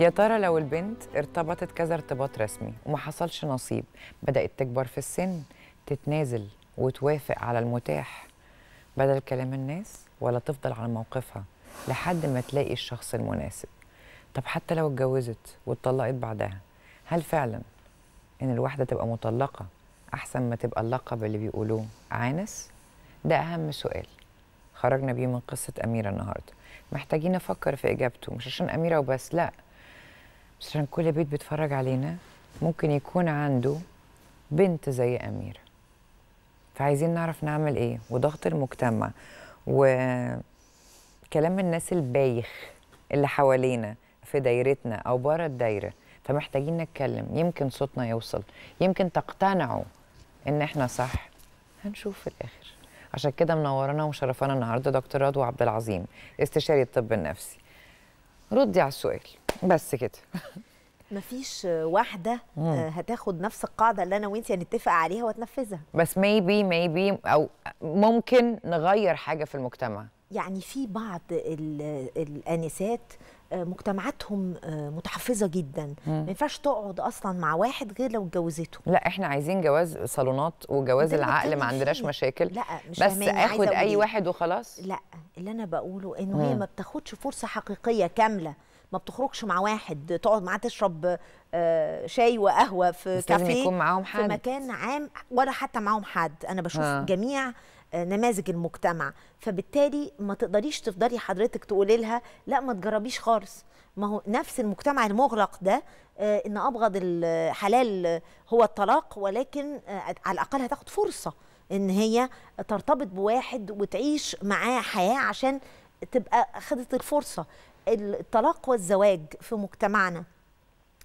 يا ترى لو البنت ارتبطت كذا ارتباط رسمي وما حصلش نصيب بدأت تكبر في السن تتنازل وتوافق على المتاح بدل كلام الناس ولا تفضل على موقفها لحد ما تلاقي الشخص المناسب طب حتى لو اتجوزت واتطلقت بعدها هل فعلا ان الواحده تبقى مطلقه احسن ما تبقى اللقب اللي بيقولوه عانس ده اهم سؤال خرجنا بيه من قصه اميره النهارده محتاجين نفكر في اجابته مش عشان اميره وبس لا بس عشان كل بيت بيتفرج علينا ممكن يكون عنده بنت زي أميرة فعايزين نعرف نعمل إيه وضغط المجتمع وكلام الناس البايخ اللي حوالينا في دايرتنا أو بره الدايرة فمحتاجين نتكلم يمكن صوتنا يوصل يمكن تقتنعوا إن إحنا صح هنشوف في الآخر عشان كده منورنا ومشرفانا النهارده دكتور رضوى عبد العظيم استشاري الطب النفسي ردي على السؤال بس كده مفيش واحده آه، هتاخد نفس القاعده اللي انا وأنتي هنتفق عليها وتنفذها بس ميبي ميبي او ممكن نغير حاجه في المجتمع يعني في بعض الانسات مجتمعاتهم آه، متحفظه جدا ما ينفعش تقعد اصلا مع واحد غير لو اتجوزته لا احنا عايزين جواز صالونات وجواز العقل ما عندناش مشاكل لا مش بس اخد اي واحد وخلاص لا اللي انا بقوله انه هي ما بتاخدش فرصه حقيقيه كامله ما بتخرجش مع واحد تقعد معاه تشرب آه، شاي وقهوه في كافيه يكون معاهم حد. في مكان عام ولا حتى معاهم حد انا بشوف ها. آه. جميع نماذج المجتمع فبالتالي ما تقدريش تفضلي حضرتك تقولي لها لا ما تجربيش خالص ما هو نفس المجتمع المغلق ده آه، ان ابغض الحلال هو الطلاق ولكن آه، على الاقل هتاخد فرصه ان هي ترتبط بواحد وتعيش معاه حياه عشان تبقى خدت الفرصه الطلاق والزواج في مجتمعنا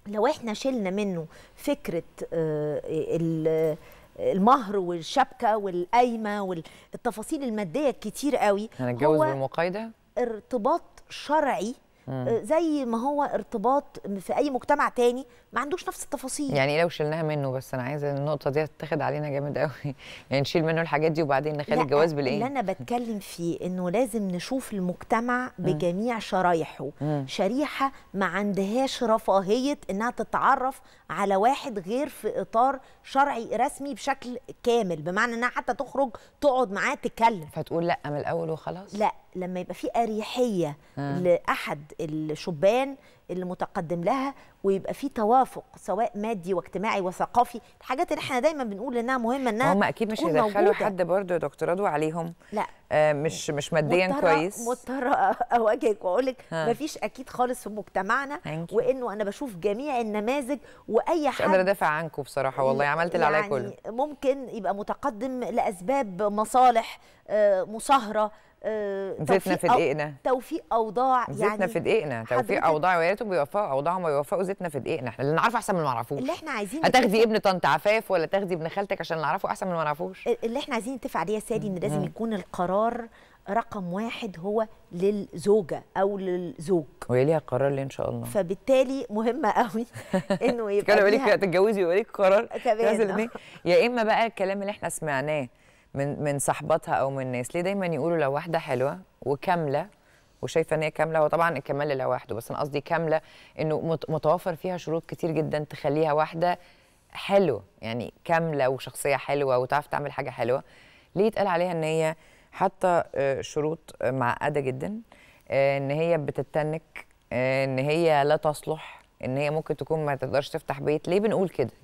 لو احنا شلنا منه فكره آه، المهر والشبكه والقايمه والتفاصيل الماديه الكتير قوي هنتجوز بالمقايده ارتباط شرعي آه، زي ما هو ارتباط في اي مجتمع تاني ما عندوش نفس التفاصيل يعني ايه لو شلناها منه بس انا عايزه النقطه دي تتاخد علينا جامد قوي يعني نشيل منه الحاجات دي وبعدين نخلي الجواز بالايه اللي انا بتكلم فيه انه لازم نشوف المجتمع بجميع شرايحه شريحه ما عندهاش رفاهيه انها تتعرف على واحد غير في اطار شرعي رسمي بشكل كامل بمعنى انها حتى تخرج تقعد معاه تتكلم فتقول لا من الاول وخلاص لا لما يبقى في اريحيه لاحد الشبان اللي متقدم لها ويبقى في توافق سواء مادي واجتماعي وثقافي الحاجات اللي احنا دايما بنقول انها مهمه انها هم اكيد مش هيدخلوا حد برضه يا دكتور رضوى عليهم لا آه مش مش ماديا مضطرة كويس مضطره اواجهك واقول لك مفيش اكيد خالص في مجتمعنا وانه انا بشوف جميع النماذج واي حد مش قادره ادافع عنكم بصراحه والله عملت اللي يعني كله ممكن يبقى متقدم لاسباب مصالح آه مصاهره آه، زيتنا في دقيقنا توفيق اوضاع زيتنا يعني في دقيقنا توفيق اوضاع ويا ريتهم بيوفقوا اوضاعهم ويوفقوا زيتنا في دقيقنا احنا اللي نعرفه احسن من اللي ما نعرفوش اللي احنا عايزين هتاخدي ابن طنط عفاف ولا تاخدي ابن خالتك عشان نعرفه احسن من ما نعرفوش اللي احنا عايزين نتفق عليه يا سادي ان لازم يكون القرار رقم واحد هو للزوجة أو للزوج وهي ليها قرار ليه إن شاء الله فبالتالي مهمة قوي إنه يبقى تتجوزي ويبقى قرار يا إما بقى الكلام اللي إحنا سمعناه من من صاحبتها او من الناس ليه دايما يقولوا لو واحده حلوه وكامله وشايفه ان هي كامله هو طبعا الكمال لوحده بس انا قصدي كامله انه متوفر فيها شروط كتير جدا تخليها واحده حلوه يعني كامله وشخصيه حلوه وتعرف تعمل حاجه حلوه ليه يتقال عليها ان هي حاطه آه، شروط معقده جدا آه، ان هي بتتنك آه، ان هي لا تصلح ان هي ممكن تكون ما تقدرش تفتح بيت ليه بنقول كده